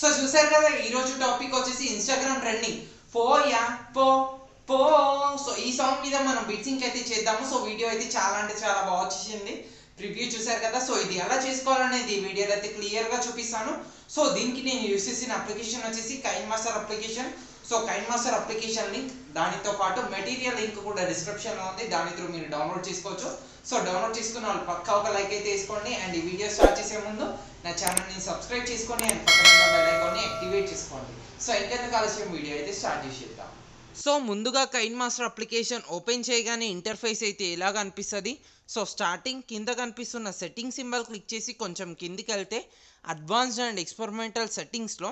so చూసారు కదా ఈరోజు టాపిక్ వచ్చేసి ఇన్స్టాగ్రామ్ ట్రెండింగ్ పోయా పో పో సో ఈ సాంగ్ మీద మనం బీట్సింగ్ అయితే చేద్దాము సో వీడియో అయితే చాలా అంటే చాలా బాగా వచ్చేసింది ప్రివ్యూ చూసారు కదా సో ఇది ఎలా చేసుకోవాలనేది వీడియోలో అయితే క్లియర్ గా చూపిస్తాను సో దీనికి నేను యూస్ చేసిన అప్లికేషన్ వచ్చేసి KineMaster application so KineMaster application link దానితో పాటు మెటీరియల్ లింక్ కూడా లో ఉంది దాని త్రూ మీరు డౌన్లోడ్ చేసుకోవచ్చు సో డౌన్లోడ్ చేసుకున్న వాళ్ళు పక్కా ఒక లైక్ అయితే వేసుకోండి అండ్ ఈ వీడియో స్టార్ట్ చేసే ముందు నా ఛానల్ని సబ్స్క్రైబ్ చేసుకొని అండ్ పక్కన యాక్టివేట్ చేసుకోండి సో ఇంకెందుకు కాలుష్యం వీడియో అయితే స్టార్ట్ చేసేద్దాం సో ముందుగా కైన్ మాస్టర్ అప్లికేషన్ ఓపెన్ చేయగానే ఇంటర్ఫేస్ అయితే ఎలా కనిపిస్తుంది సో స్టార్టింగ్ కింద కనిపిస్తున్న సెట్టింగ్ సింబల్ క్లిక్ చేసి కొంచెం కిందికి వెళ్తే అడ్వాన్స్డ్ అండ్ ఎక్స్పెరిమెంటల్ సెట్టింగ్స్లో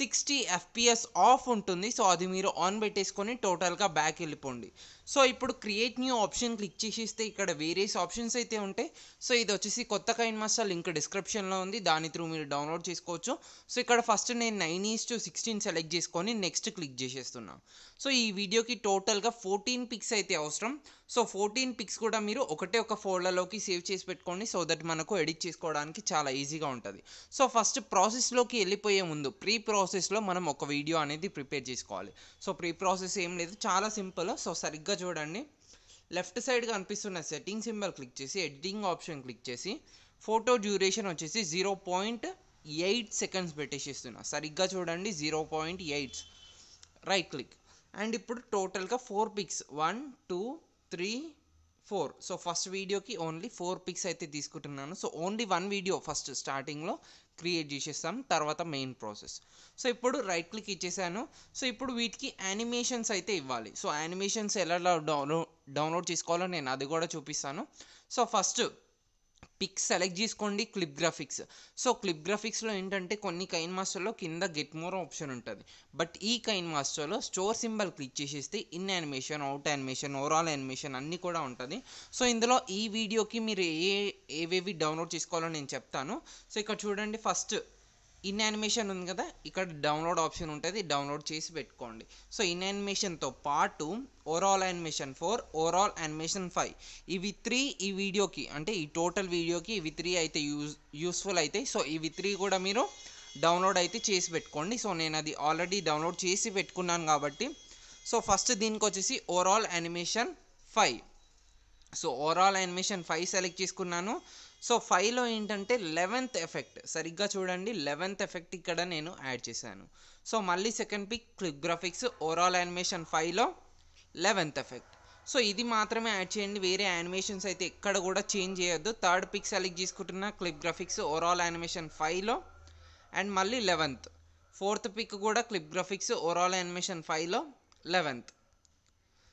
సిక్స్టీ ఎఫ్పిఎస్ ఆఫ్ ఉంటుంది సో అది మీరు ఆన్ పెట్టేసుకొని టోటల్గా బ్యాక్ వెళ్ళిపోండి సో ఇప్పుడు క్రియేట్ న్యూ ఆప్షన్ క్లిక్ చేసేస్తే ఇక్కడ వేరియస్ ఆప్షన్స్ అయితే ఉంటాయి సో ఇది వచ్చేసి కొత్త కైన్ మాస్టర్ లింక్ డిస్క్రిప్షన్లో ఉంది దాని త్రూ మీరు డౌన్లోడ్ చేసుకోవచ్చు సో ఇక్కడ ఫస్ట్ నేను nine is to sixteen select చేసుకొని నెక్స్ట్ క్లిక్ చేసేస్తున్నాను సో ఈ వీడియోకి టోటల్గా ఫోర్టీన్ పిక్స్ అయితే అవసరం సో ఫోర్టీన్ పిక్స్ కూడా మీరు ఒకటే ఒక ఫోల్డర్లోకి సేవ్ చేసి పెట్టుకోండి సో దట్ మనకు ఎడిట్ చేసుకోవడానికి చాలా ఈజీగా ఉంటుంది సో ఫస్ట్ ప్రాసెస్లోకి వెళ్ళిపోయే ముందు ప్రీ ప్రాసెస్లో మనం ఒక వీడియో అనేది ప్రిపేర్ చేసుకోవాలి సో ప్రీ ప్రాసెస్ ఏం లేదు చాలా సింపుల్ సో సరిగ్గా చూడండి లెఫ్ట్ సైడ్గా అనిపిస్తున్న సెట్టింగ్ సింబల్ క్లిక్ చేసి ఎడిటింగ్ ఆప్షన్ క్లిక్ చేసి ఫోటో డ్యూరేషన్ వచ్చేసి జీరో పాయింట్ ఎయిట్ సెకండ్స్ పెట్టేసిస్తున్నా సరిగ్గా చూడండి zero point eights right click and ఇప్పుడు టోటల్గా four pics one two three four so first వీడియోకి ఓన్లీ ఫోర్ పిక్స్ అయితే తీసుకుంటున్నాను so only one video first స్టార్టింగ్లో క్రియేట్ చేసేస్తాం తర్వాత మెయిన్ ప్రాసెస్ సో ఇప్పుడు రైట్ క్లిక్ ఇచ్చేసాను సో ఇప్పుడు వీటికి యానిమేషన్స్ అయితే ఇవ్వాలి సో యానిమేషన్స్ ఎలా డౌన్లోడ్ డౌన్లోడ్ చేసుకోవాలో నేను అది కూడా చూపిస్తాను సో ఫస్ట్ పిక్ సెలెక్ట్ చేసుకోండి క్లిప్ గ్రాఫిక్స్ సో క్లిప్ గ్రాఫిక్స్లో ఏంటంటే కొన్ని కైన్ మాస్టర్లో కింద గెట్ మోర్ ఆప్షన్ ఉంటుంది బట్ ఈ కైన్ మాస్టర్లో స్టోర్ సింబల్ క్లిక్ చేసేస్తే in animation out animation overall animation అన్నీ కూడా ఉంటుంది సో ఇందులో ఈ వీడియోకి మీరు ఏ ఏవేవి డౌన్లోడ్ చేసుకోవాలో నేను చెప్తాను సో ఇక్కడ చూడండి ఫస్ట్ ఇన్ యానిమేషన్ ఉంది కదా ఇక్కడ డౌన్లోడ్ ఆప్షన్ ఉంటుంది డౌన్లోడ్ చేసి పెట్టుకోండి సో ఇన్ యానిమేషన్తో పాటు overall animation four overall animation five ఇవి త్రీ ఈ వీడియోకి అంటే ఈ టోటల్ వీడియోకి ఇవి త్రీ అయితే యూజ్ యూస్ఫుల్ అవుతాయి సో ఇవి త్రీ కూడా మీరు డౌన్లోడ్ అయితే చేసి పెట్టుకోండి సో నేను అది ఆల్రెడీ డౌన్లోడ్ చేసి పెట్టుకున్నాను కాబట్టి సో ఫస్ట్ దీనికి వచ్చేసి overall animation five so overall animation five select చేసుకున్నాను సో ఫైవ్లో ఏంటంటే లెవెన్త్ ఎఫెక్ట్ సరిగ్గా చూడండి లెవెన్త్ ఎఫెక్ట్ ఇక్కడ నేను యాడ్ చేశాను సో మళ్ళీ second pick click graphics overall animation ఫైవ్లో లెవెన్త్ ఎఫెక్ట్ సో ఇది మాత్రమే యాడ్ చేయండి వేరే యానిమేషన్స్ అయితే ఎక్కడ కూడా చేంజ్ చేయొద్దు థర్డ్ పిక్ సెలెక్ట్ చేసుకుంటున్న క్లిప్ గ్రాఫిక్స్ ఓవరాల్ యానిమేషన్ ఫైవ్లో అండ్ మళ్ళీ లెవెన్త్ ఫోర్త్ పిక్ కూడా క్లిప్ గ్రాఫిక్స్ ఓవరాల్ యానిమేషన్ ఫైవ్లో లెవెన్త్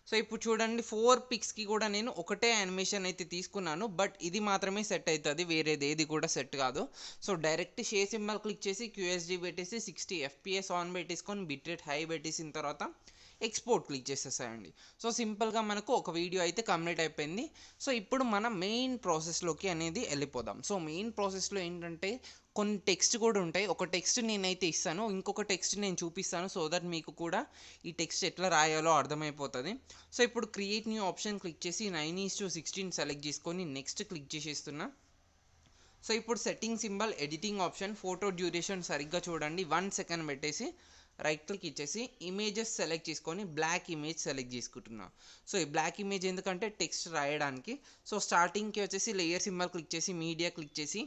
సో ఇప్పుడు చూడండి ఫోర్ పిక్స్కి కూడా నేను ఒకటే యానిమేషన్ అయితే తీసుకున్నాను బట్ ఇది మాత్రమే సెట్ అవుతుంది వేరేది ఏది కూడా సెట్ కాదు so direct share symbol click చేసి క్యూఎస్డి పెట్టేసి సిక్స్టీ ఎఫ్పిఎస్ ఆన్ పెట్టేసుకొని బిట్రేట్ హై పెట్టేసిన తర్వాత ఎక్స్పోర్ట్ క్లిక్ చేసేసాయండి సో సింపుల్గా మనకు ఒక వీడియో అయితే కంప్లీట్ అయిపోయింది సో ఇప్పుడు మనం మెయిన్ ప్రాసెస్లోకి అనేది వెళ్ళిపోదాం సో మెయిన్ ప్రాసెస్లో ఏంటంటే కొన్ని టెక్స్ట్ కూడా ఉంటాయి ఒక టెక్స్ట్ నేనైతే ఇస్తాను ఇంకొక టెక్స్ట్ నేను చూపిస్తాను సో దట్ మీకు కూడా ఈ టెక్స్ట్ ఎట్లా రాయాలో అర్థమైపోతుంది సో ఇప్పుడు క్రియేట్ న్యూ ఆప్షన్ క్లిక్ చేసి nine is to sixteen select చేసుకొని నెక్స్ట్ క్లిక్ చేసేస్తున్నా సో ఇప్పుడు setting symbol editing option photo duration సరిగ్గా చూడండి వన్ సెకండ్ పెట్టేసి రైట్ క్లిక్ ఇచ్చేసి ఇమేజెస్ సెలెక్ట్ చేసుకొని బ్లాక్ ఇమేజ్ సెలెక్ట్ చేసుకుంటున్నాను సో ఈ బ్లాక్ ఇమేజ్ ఎందుకంటే టెక్స్ట్ రాయడానికి సో స్టార్టింగ్కి వచ్చేసి లేయర్ సింబల్ క్లిక్ చేసి మీడియా క్లిక్ చేసి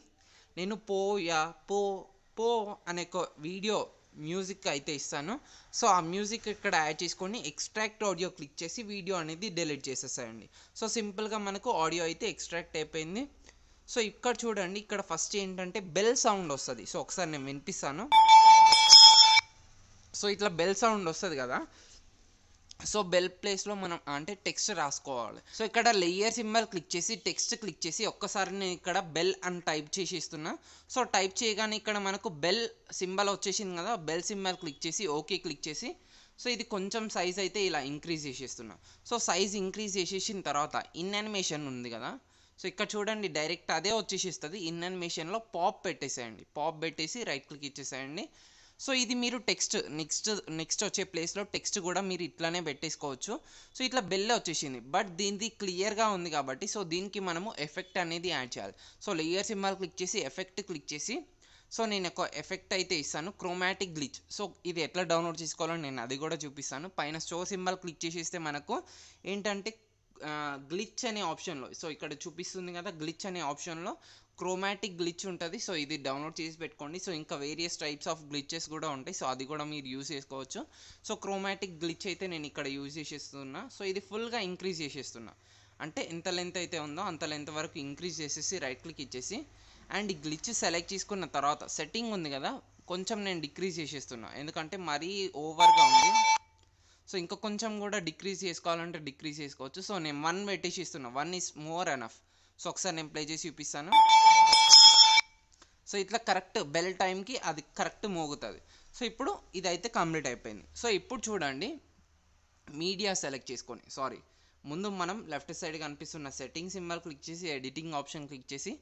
నేను పో యా పో పో అనే వీడియో మ్యూజిక్ అయితే ఇస్తాను సో ఆ మ్యూజిక్ ఇక్కడ యాడ్ చేసుకొని ఎక్స్ట్రాక్ట్ ఆడియో క్లిక్ చేసి వీడియో అనేది డిలీట్ చేసేసాయండి సో సింపుల్గా మనకు ఆడియో అయితే ఎక్స్ట్రాక్ట్ అయిపోయింది సో ఇక్కడ చూడండి ఇక్కడ ఫస్ట్ ఏంటంటే బెల్ సౌండ్ వస్తుంది సో ఒకసారి నేను వినిపిస్తాను సో ఇట్లా బెల్ సౌండ్ వస్తుంది కదా సో బెల్ ప్లేస్లో మనం అంటే టెక్స్ట్ రాసుకోవాలి సో ఇక్కడ లేయర్ సింబల్ క్లిక్ చేసి టెక్స్ట్ క్లిక్ చేసి ఒక్కసారి నేను ఇక్కడ బెల్ అని టైప్ చేసి ఇస్తున్నా సో టైప్ చేయగానే ఇక్కడ మనకు బెల్ సింబల్ వచ్చేసింది కదా బెల్ సింబల్ క్లిక్ చేసి ఓకే క్లిక్ చేసి సో ఇది కొంచెం సైజ్ అయితే ఇలా ఇంక్రీజ్ చేసేస్తున్నా సో సైజ్ ఇంక్రీజ్ చేసేసిన తర్వాత ఇన్ అనిమేషన్ ఉంది కదా సో ఇక్కడ చూడండి డైరెక్ట్ అదే వచ్చేసిస్తుంది ఇన్ అనిమేషన్లో పాప్ పెట్టేసేయండి పాప్ పెట్టేసి రైట్ క్లిక్ ఇచ్చేసేయండి సో ఇది మీరు టెక్స్ట్ నెక్స్ట్ నెక్స్ట్ వచ్చే ప్లేస్లో టెక్స్ట్ కూడా మీరు ఇట్లానే పెట్టేసుకోవచ్చు సో ఇట్లా బెల్ వచ్చేసింది బట్ దీనిది క్లియర్గా ఉంది కాబట్టి సో దీనికి మనము ఎఫెక్ట్ అనేది యాడ్ చేయాలి సో లేయర్ సింబల్ క్లిక్ చేసి ఎఫెక్ట్ క్లిక్ చేసి సో నేను ఒక ఎఫెక్ట్ అయితే ఇస్తాను క్రోమాటిక్ గ్లిచ్ సో ఇది ఎట్లా డౌన్లోడ్ చేసుకోవాలో నేను అది కూడా చూపిస్తాను పైన షో సింబల్ క్లిక్ చేసేస్తే మనకు ఏంటంటే గ్లిచ్ అనే ఆప్షన్లో సో ఇక్కడ చూపిస్తుంది కదా గ్లిచ్ అనే ఆప్షన్లో క్రోమాటిక్ గ్లిచ్ ఉంటుంది సో ఇది డౌన్లోడ్ చేసి పెట్టుకోండి సో ఇంకా వేరియస్ టైప్స్ ఆఫ్ గ్లిచెస్ కూడా ఉంటాయి సో అది కూడా మీరు యూజ్ చేసుకోవచ్చు సో క్రోమాటిక్ గ్లిచ్ అయితే నేను ఇక్కడ యూజ్ చేసేస్తున్నా సో ఇది ఫుల్గా ఇంక్రీజ్ చేసేస్తున్నా అంటే ఎంత లెంత్ అయితే ఉందో అంత లెంత్ వరకు ఇంక్రీజ్ చేసేసి రైట్ క్లిక్ ఇచ్చేసి అండ్ ఈ గ్లిచ్ సెలెక్ట్ చేసుకున్న తర్వాత సెట్టింగ్ ఉంది కదా కొంచెం నేను డిక్రీజ్ చేసేస్తున్నా ఎందుకంటే మరీ ఓవర్గా ఉంది సో ఇంకా కొంచెం కూడా డిక్రీజ్ చేసుకోవాలంటే డిక్రీజ్ చేసుకోవచ్చు సో నేను వన్ పెట్టేసి ఇస్తున్నా one is more enough so ఒకసారి నేను ప్లే చేసి చూపిస్తాను సో ఇట్లా కరెక్ట్ బెల్ టైంకి అది కరెక్ట్ మోగుతుంది సో ఇప్పుడు ఇదైతే కంప్లీట్ అయిపోయింది సో ఇప్పుడు చూడండి మీడియా సెలెక్ట్ చేసుకొని సారీ ముందు మనం లెఫ్ట్ సైడ్ కనిపిస్తున్న సెట్టింగ్ సింబల్ క్లిక్ చేసి ఎడిటింగ్ ఆప్షన్ క్లిక్ చేసి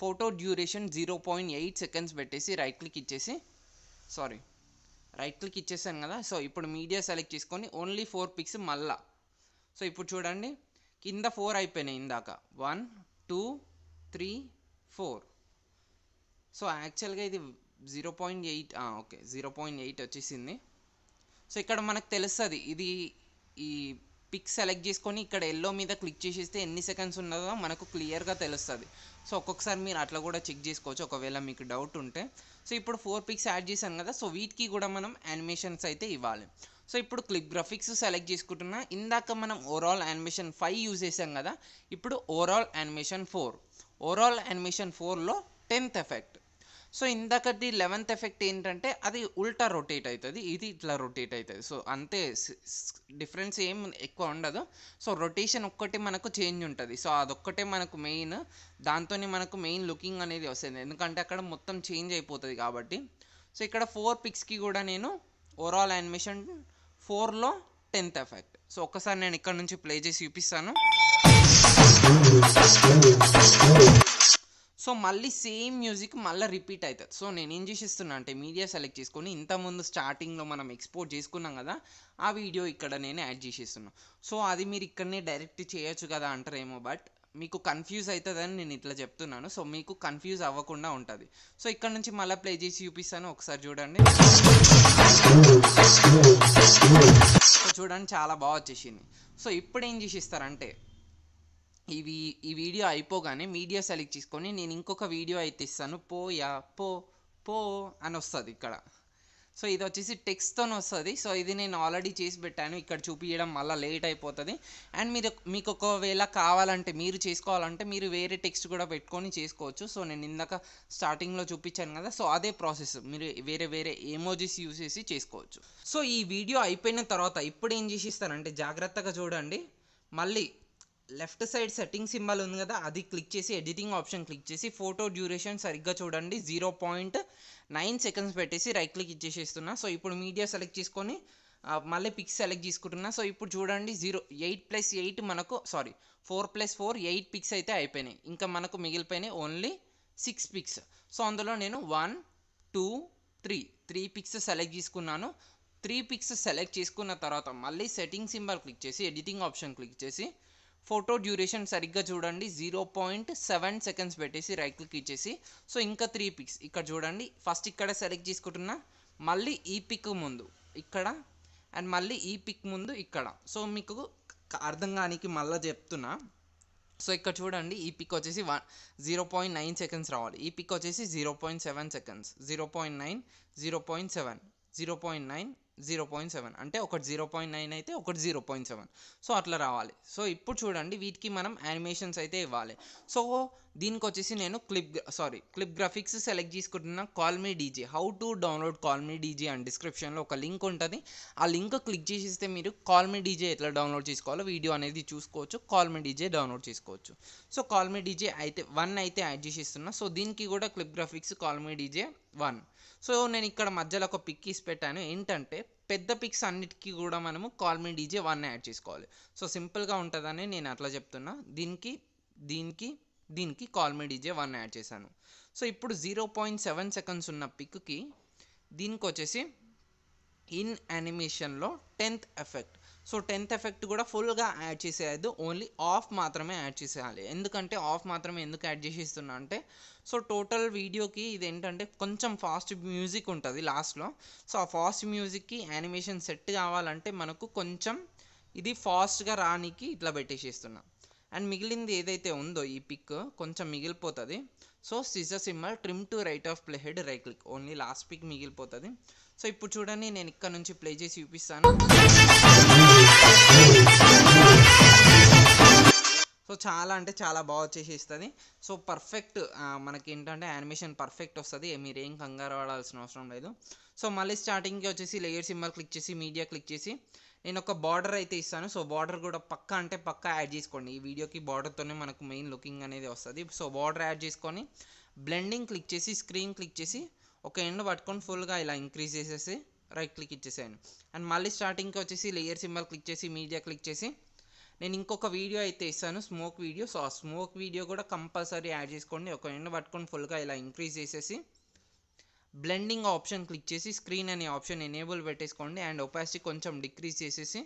photo duration zero point eight seconds పెట్టేసి రైట్ క్లిక్ ఇచ్చేసి సారీ రైట్ క్లిక్ ఇచ్చేసాను కదా సో ఇప్పుడు మీడియా సెలెక్ట్ చేసుకొని ఓన్లీ ఫోర్ పిక్స్ మళ్ళా సో ఇప్పుడు చూడండి కింద ఫోర్ అయిపోయినాయి ఇందాక one two three four so యాక్చువల్గా ఇది zero point eight okay zero point eight వచ్చేసింది సో ఇక్కడ మనకు తెలుస్తుంది ఇది ఈ పిక్ సెలెక్ట్ చేసుకొని ఇక్కడ ఎల్లో మీద క్లిక్ చేసేస్తే ఎన్ని సెకండ్స్ ఉన్నదో మనకు క్లియర్గా తెలుస్తుంది సో ఒక్కొక్కసారి మీరు అట్లా కూడా చెక్ చేసుకోవచ్చు ఒకవేళ మీకు డౌట్ ఉంటే సో ఇప్పుడు ఫోర్ పిక్స్ యాడ్ చేశాను కదా సో వీటికి కూడా మనం యానిమేషన్స్ అయితే ఇవ్వాలి సో ఇప్పుడు క్లిక్ గ్రాఫిక్స్ సెలెక్ట్ చేసుకుంటున్నా ఇందాక మనం ఓవరాల్ యానిమేషన్ ఫైవ్ యూజ్ చేసాం కదా ఇప్పుడు overall animation four overall animation ఫోర్లో టెన్త్ ఎఫెక్ట్ సో ఇందాకటి లెవెన్త్ ఎఫెక్ట్ ఏంటంటే అది ఉల్టా రొటేట్ అవుతుంది ఇది ఇట్లా రొటేట్ అవుతుంది సో అంతే డిఫరెన్స్ ఏం ఎక్కువ ఉండదు సో రొటేషన్ ఒక్కటే మనకు చేంజ్ ఉంటుంది సో అదొక్కటే మనకు మెయిన్ దాంతోనే మనకు మెయిన్ లుకింగ్ అనేది వస్తుంది ఎందుకంటే అక్కడ మొత్తం చేంజ్ అయిపోతుంది కాబట్టి సో ఇక్కడ ఫోర్ పిక్స్కి కూడా నేను ఓవరాల్ యానిమేషన్ ఫోర్లో టెన్త్ ఎఫెక్ట్ సో ఒక్కసారి నేను ఇక్కడ నుంచి ప్లే చేసి చూపిస్తాను సో మళ్ళీ సేమ్ మ్యూజిక్ మళ్ళీ రిపీట్ అవుతుంది సో నేను ఏం చేసేస్తున్నా అంటే మీడియా సెలెక్ట్ చేసుకొని ఇంతకుముందు స్టార్టింగ్లో మనం ఎక్స్పోర్ట్ చేసుకున్నాం కదా ఆ వీడియో ఇక్కడ నేను యాడ్ చేసేస్తున్నాను సో అది మీరు ఇక్కడనే డైరెక్ట్ చేయొచ్చు కదా అంటారేమో బట్ మీకు కన్ఫ్యూజ్ అవుతుందని నేను ఇట్లా చెప్తున్నాను సో మీకు కన్ఫ్యూజ్ అవ్వకుండా ఉంటుంది సో ఇక్కడ నుంచి మళ్ళీ ప్లే చేసి చూపిస్తాను ఒకసారి చూడండి చూడండి చాలా బాగా వచ్చేసింది సో ఇప్పుడు ఏం చేసిస్తారంటే ఇవి ఈ వీడియో అయిపోగానే మీడియా సెలెక్ట్ చేసుకొని నేను ఇంకొక వీడియో అయితే ఇస్తాను పోయా పో పో అని వస్తుంది ఇక్కడ సో ఇది వచ్చేసి టెక్స్ట్తో వస్తుంది సో ఇది నేను ఆల్రెడీ చేసి పెట్టాను ఇక్కడ చూపించడం మళ్ళీ లేట్ అయిపోతుంది అండ్ మీరు మీకు ఒకవేళ కావాలంటే మీరు చేసుకోవాలంటే మీరు వేరే టెక్స్ట్ కూడా పెట్టుకొని చేసుకోవచ్చు సో నేను ఇందాక స్టార్టింగ్లో చూపించాను కదా సో అదే ప్రాసెస్ మీరు వేరే వేరే ఎమోజీస్ యూస్ చేసి చేసుకోవచ్చు సో ఈ వీడియో అయిపోయిన తర్వాత ఇప్పుడు ఏం చేసిస్తానంటే జాగ్రత్తగా చూడండి మళ్ళీ లెఫ్ట్ సైడ్ సెట్టింగ్ సింబల్ ఉంది కదా అది క్లిక్ చేసి ఎడిటింగ్ ఆప్షన్ క్లిక్ చేసి ఫోటో డ్యూరేషన్ సరిగ్గా చూడండి జీరో పాయింట్ నైన్ సెకండ్స్ పెట్టేసి రైట్ క్లిక్ ఇచ్చేసేస్తున్నా సో ఇప్పుడు మీడియా సెలెక్ట్ చేసుకొని మళ్ళీ పిక్స్ సెలెక్ట్ చేసుకుంటున్నా సో ఇప్పుడు చూడండి జీరో ఎయిట్ ప్లస్ ఎయిట్ మనకు sorry four plus four eight pics అయితే అయిపోయినాయి ఇంకా మనకు మిగిలిపోయినాయి ఓన్లీ సిక్స్ పిక్స్ సో అందులో నేను one two three three pics select చేసుకున్నాను త్రీ పిక్స్ సెలెక్ట్ చేసుకున్న తర్వాత మళ్ళీ సెట్టింగ్ సింబల్ క్లిక్ చేసి ఎడిటింగ్ ఆప్షన్ క్లిక్ చేసి ఫోటో డ్యూరేషన్ సరిగ్గా చూడండి జీరో పాయింట్ సెవెన్ సెకండ్స్ పెట్టేసి రైట్ క్లిక్ ఇచ్చేసి సో ఇంకా త్రీ పిక్స్ ఇక్కడ చూడండి ఫస్ట్ ఇక్కడ సెలెక్ట్ చేసుకుంటున్నా మళ్ళీ ఈ పిక్ ముందు ఇక్కడ అండ్ మళ్ళీ ఈ పిక్ ముందు ఇక్కడ సో మీకు అర్థం కానీ మళ్ళీ చెప్తున్నా సో ఇక్కడ చూడండి ఈ పిక్ వచ్చేసి one zero point nine seconds రావాలి ఈ పిక్ వచ్చేసి zero point seven seconds zero point nine zero point seven zero point nine zero point seven అంటే ఒకటి జీరో పాయింట్ నైన్ అయితే ఒకటి జీరో పాయింట్ సెవెన్ సో అట్లా రావాలి సో ఇప్పుడు చూడండి వీటికి మనం యానిమేషన్స్ అయితే ఇవ్వాలి సో దీనికి వచ్చేసి నేను clip sorry clip graphics select చేసుకుంటున్న కాల్మీ డీజీ హౌ టు డౌన్లోడ్ కాల్మీ డీజీ అండ్ డిస్క్రిప్షన్లో ఒక లింక్ ఉంటుంది ఆ లింక్ క్లిక్ చేసిస్తే మీరు కాల్మీ డీజే ఎట్లా డౌన్లోడ్ చేసుకోవాలో వీడియో అనేది చూసుకోవచ్చు కాల్మీ డీజే డౌన్లోడ్ చేసుకోవచ్చు సో కాల్మీ డీజే అయితే వన్ అయితే యాడ్ చేసిస్తున్నా సో దీనికి కూడా క్లిప్ గ్రాఫిక్స్ కాల్మీ డీజే వన్ సో నేను ఇక్కడ మధ్యలో ఒక పిక్ ఇసి పెట్టాను ఏంటంటే పెద్ద పిక్స్ అన్నిటికీ కూడా మనము కాల్మీ డీజే వన్ యాడ్ చేసుకోవాలి సో సింపుల్గా ఉంటుందని నేను అట్లా చెప్తున్నా దీనికి దీనికి దీనికి కాల్మీ డీజే వన్ యాడ్ చేశాను సో ఇప్పుడు జీరో పాయింట్ సెవెన్ సెకండ్స్ ఉన్న పిక్కి దీనికి వచ్చేసి ఇన్ యానిమేషన్లో tenth effect so tenth effect కూడా ఫుల్గా యాడ్ చేసేయద్దు ఓన్లీ ఆఫ్ మాత్రమే యాడ్ చేసేయాలి ఎందుకంటే ఆఫ్ మాత్రమే ఎందుకు యాడ్ చేసేస్తున్నా అంటే సో టోటల్ వీడియోకి ఇది ఏంటంటే కొంచెం ఫాస్ట్ మ్యూజిక్ ఉంటుంది లాస్ట్లో సో ఆ ఫాస్ట్ మ్యూజిక్కి యానిమేషన్ సెట్ కావాలంటే మనకు కొంచెం ఇది ఫాస్ట్గా రానికి ఇట్లా పెట్టేసేస్తున్నా అండ్ మిగిలింది ఏదైతే ఉందో ఈ పిక్ కొంచెం మిగిలిపోతుంది so scissor symbol trim to right of play head right click only last pic మిగిలిపోతుంది సో ఇప్పుడు చూడండి నేను ఇక్కడ నుంచి ప్లే చేసి చూపిస్తాను సో చాలా అంటే చాలా బాగా వచ్చేసి ఇస్తుంది సో పర్ఫెక్ట్ మనకి ఏంటంటే యానిమేషన్ పర్ఫెక్ట్ వస్తుంది మీరేం కంగారు పడాల్సిన అవసరం లేదు సో మళ్ళీ స్టార్టింగ్కి వచ్చేసి లేయర్ సింబల్ క్లిక్ చేసి మీడియా క్లిక్ చేసి నేను ఒక బార్డర్ అయితే ఇస్తాను సో బార్డర్ కూడా పక్క అంటే పక్క యాడ్ చేసుకోండి ఈ వీడియోకి బార్డర్తోనే మనకు మెయిన్ లుకింగ్ అనేది వస్తుంది సో బార్డర్ యాడ్ చేసుకొని బ్లెండింగ్ క్లిక్ చేసి స్క్రీన్ క్లిక్ చేసి ఒక ఎండ్ పట్టుకొని ఫుల్గా ఇలా ఇంక్రీజ్ చేసేసి రైట్ క్లిక్ ఇచ్చేసాను అండ్ మళ్ళీ స్టార్టింగ్కి వచ్చేసి లేయర్ సింబల్ క్లిక్ చేసి మీడియా క్లిక్ చేసి నేను ఇంకొక వీడియో అయితే ఇస్తాను స్మోక్ వీడియో సో ఆ స్మోక్ వీడియో కూడా కంపల్సరీ యాడ్ చేసుకోండి ఒక ఎండ పట్టుకొని ఫుల్గా ఇలా ఇంక్రీజ్ చేసేసి బ్లెండింగ్ ఆప్షన్ క్లిక్ చేసి స్క్రీన్ అనే ఆప్షన్ ఎనేబుల్ పెట్టేసుకోండి అండ్ ఒపాసిటీ కొంచెం డిక్రీజ్ చేసేసి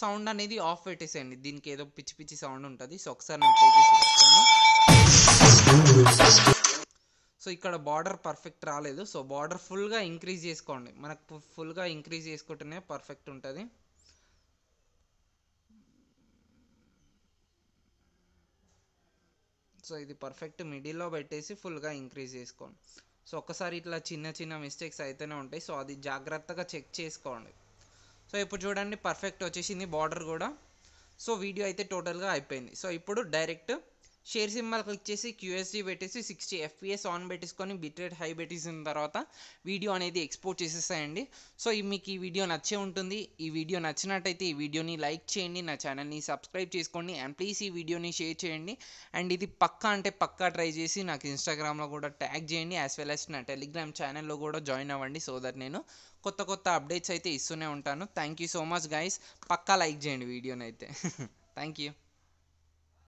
సౌండ్ అనేది ఆఫ్ పెట్టేసేయండి దీనికి ఏదో పిచ్చి పిచ్చి సౌండ్ ఉంటుంది సో ఒకసారి నేను ప్లే చేసి సో ఇక్కడ బార్డర్ పర్ఫెక్ట్ రాలేదు సో బార్డర్ ఫుల్గా ఇంక్రీజ్ చేసుకోండి మనకు ఫుల్గా ఇంక్రీజ్ చేసుకుంటేనే పర్ఫెక్ట్ ఉంటుంది సో ఇది పర్ఫెక్ట్ మిడిల్లో పెట్టేసి ఫుల్గా ఇంక్రీజ్ చేసుకోండి సో ఒక్కసారి ఇట్లా చిన్న చిన్న మిస్టేక్స్ అయితేనే ఉంటాయి సో అది జాగ్రత్తగా చెక్ చేసుకోండి సో ఇప్పుడు చూడండి పర్ఫెక్ట్ వచ్చేసింది బార్డర్ కూడా సో వీడియో అయితే టోటల్గా అయిపోయింది సో ఇప్పుడు డైరెక్ట్ షేర్ సింబల్ క్లిక్ చేసి క్యూఎస్డి పెట్టేసి సిక్స్టీ ఎఫ్పిఎస్ ఆన్ పెట్టేసుకొని బిట్రేట్ హై పెట్టేసిన తర్వాత వీడియో అనేది ఎక్స్పోర్ట్ చేసేసాయండి సో మీకు ఈ వీడియో నచ్చే ఉంటుంది ఈ వీడియో నచ్చినట్టయితే ఈ వీడియోని లైక్ చేయండి నా ఛానల్ని సబ్స్క్రైబ్ చేసుకోండి అండ్ ప్లీజ్ ఈ వీడియోని షేర్ చేయండి అండ్ ఇది పక్కా అంటే పక్కా ట్రై చేసి నాకు ఇన్స్టాగ్రామ్లో కూడా ట్యాగ్ చేయండి యాజ్ వెల్ యాజ్ నా టెలిగ్రామ్ ఛానల్లో కూడా జాయిన్ అవ్వండి సో దట్ నేను కొత్త కొత్త అప్డేట్స్ అయితే ఇస్తూనే ఉంటాను thank you so much guys పక్కా లైక్ చేయండి వీడియోని అయితే థ్యాంక్ యూ